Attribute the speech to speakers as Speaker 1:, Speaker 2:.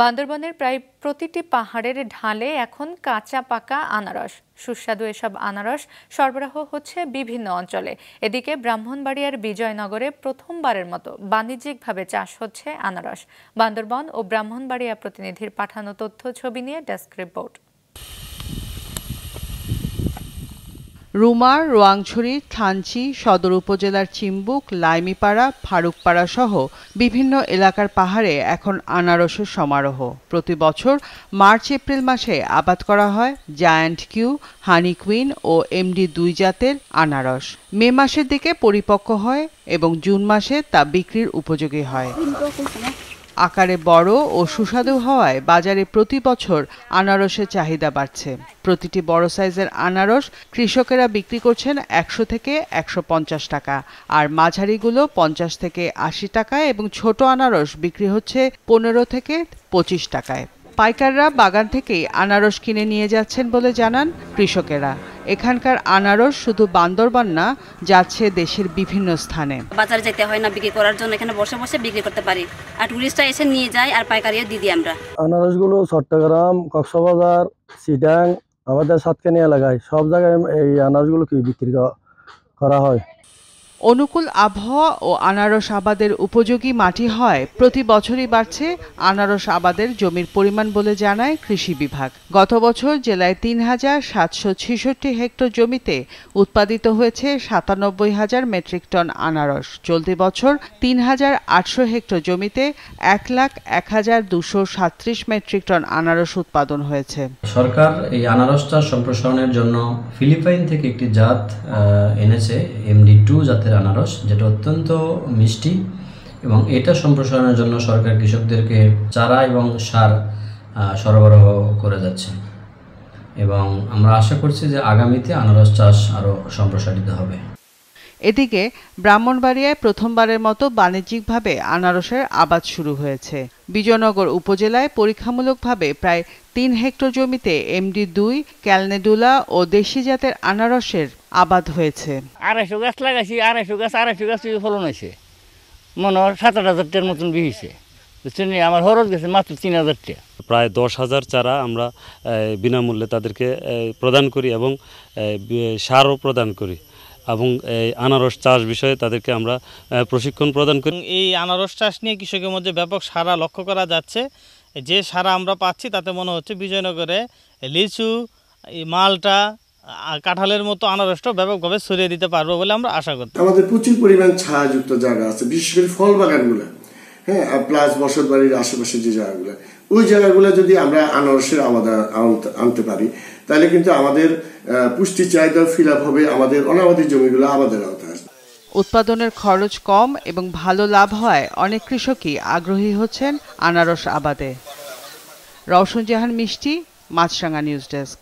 Speaker 1: বান্দরবনের প্রায় প্রতিটি পাহাড়ের ঢালে এখন কাঁচা পাকা আনারস সুস্বাদু এসব আনারস সরবরাহ হচ্ছে বিভিন্ন অঞ্চলে এদিকে ব্রাহ্মণবাড়িয়ার বিজয়নগরে প্রথমবারের মতো বাণিজ্যিকভাবে চাষ হচ্ছে আনারস বান্দরবন ও ব্রাহ্মণবাড়িয়া প্রতিনিধির পাঠানো তথ্য ছবি নিয়ে ডেস্ক রিপোর্ট রুমার রোয়াংছড়ি থানচি সদর উপজেলার চিম্বুক লাইমিপাড়া ফারুকপাড়া সহ বিভিন্ন এলাকার পাহাড়ে এখন আনারসের সমারোহ প্রতি বছর মার্চ এপ্রিল মাসে আবাদ করা হয় জায়ান্ট কিউ হানি কুইন ও এমডি দুই জাতের আনারস মে মাসের দিকে পরিপক্ক হয় এবং জুন মাসে তা বিক্রির উপযোগী হয় আকারে বড় ও সুস্বাদু হওয়ায় বাজারে প্রতি বছর আনারসের চাহিদা বাড়ছে প্রতিটি বড় সাইজের আনারস কৃষকেরা বিক্রি করছেন একশো থেকে একশো পঞ্চাশ টাকা আর মাঝারিগুলো পঞ্চাশ থেকে আশি টাকা এবং ছোট আনারস বিক্রি হচ্ছে পনেরো থেকে পঁচিশ টাকায় পাইকাররা বাগান থেকেই আনারস কিনে নিয়ে যাচ্ছেন বলে জানান কৃষকেরা এখানকার আনারস শুধু বান্দরবান না যাচ্ছে দেশের বিভিন্ন
Speaker 2: স্থানে বাজারে যেতে হয় না বিক্রি করার জন্য এখানে বসে বসে বিক্রি করতে পারি আর টুরিস্টরা এসে নিয়ে যায় আর পাইকারিও দিদি আমরা আনারসগুলো চট্টগ্রাম কক্সবাজার সিডাং আমাদের সাতকানিয়া এলাকায় সব জায়গায় এই আনারসগুলো কি বিক্রি করা হয় অনুকূল
Speaker 1: আবহাওয়া ও আনারস আবাদের উপযোগী মাটি হয় প্রতি বছরই বাড়ছে আনারস আবাদের জমির পরিমাণ বলে জানায় কৃষি বিভাগ গত বছর জেলায় তিন হাজার সাতশো ছেষট্টি হেক্টর জমিতে উৎপাদিত হয়েছে সাতানব্বই হাজার মেট্রিক টন আনারস চলতি বছর তিন হাজার আটশো হেক্টর জমিতে এক লাখ এক হাজার দুশো সাত্রিশ মেট্রিক টন আনারস উৎপাদন হয়েছে
Speaker 2: সরকার এই আনারস চাষ সম্প্রসারণের জন্য ফিলিপাইন থেকে একটি জাত এনেছে এমডি টু যাতে জাতের আনারস যেটা অত্যন্ত মিষ্টি এবং এটা সম্প্রসারণের জন্য সরকার কৃষকদেরকে চারা এবং সার সরবরাহ করে যাচ্ছে এবং আমরা আশা করছি যে আগামীতে আনারস চাষ আরও সম্প্রসারিত হবে
Speaker 1: এদিকে ব্রাহ্মণবাড়িয়ায় প্রথমবারের মতো বাণিজ্যিকভাবে আনারসের আবাদ শুরু হয়েছে বিজয়নগর উপজেলায় পরীক্ষামূলকভাবে প্রায় তিন হেক্টর জমিতে এমডি দুই ক্যালনেডুলা ও দেশি জাতের আনারসের আবাদ হয়েছে আড়াইশো গাছ লাগাইছি আড়াইশো গাছ আড়াইশো
Speaker 2: গাছ ফলন হয়েছে মনে হয় সাত আট হাজারটার মতন বিহিছে আমার হরত গেছে মাত্র তিন হাজারটা প্রায় দশ হাজার চারা আমরা বিনামূল্যে তাদেরকে প্রদান করি এবং সারও প্রদান করি এবং এই আনারস চাষ বিষয়ে তাদেরকে আমরা প্রশিক্ষণ প্রদান করি
Speaker 1: এই আনারস চাষ নিয়ে কৃষকের মধ্যে ব্যাপক সারা লক্ষ্য করা যাচ্ছে যে সারা আমরা পাচ্ছি তাতে মনে হচ্ছে বিজয়নগরে লিচু মালটা
Speaker 2: কাঁঠালের মতো আনারসটা ব্যাপকভাবে ছড়িয়ে দিতে পারবো বলে আমরা আশা করছি আমাদের প্রচুর পরিমাণ ছায়াযুক্ত জায়গা আছে বিশেষ করে ফল বাগানগুলো হ্যাঁ প্লাস বসত বাড়ির আশেপাশে যে জায়গাগুলো ওই জায়গাগুলো যদি আমরা আনারসের আলাদা আনতে পারি তাহলে কিন্তু আমাদের পুষ্টি চাহিদা ফিল আপ হবে আমাদের অনাবাদী জমিগুলো আমাদের আওতায় আসবে
Speaker 1: উৎপাদনের খরচ কম এবং ভালো লাভ হয় অনেক কৃষকই আগ্রহী হচ্ছেন আনারস আবাদে রওশন জাহান মিষ্টি মাছরাঙা নিউজ ডেস্ক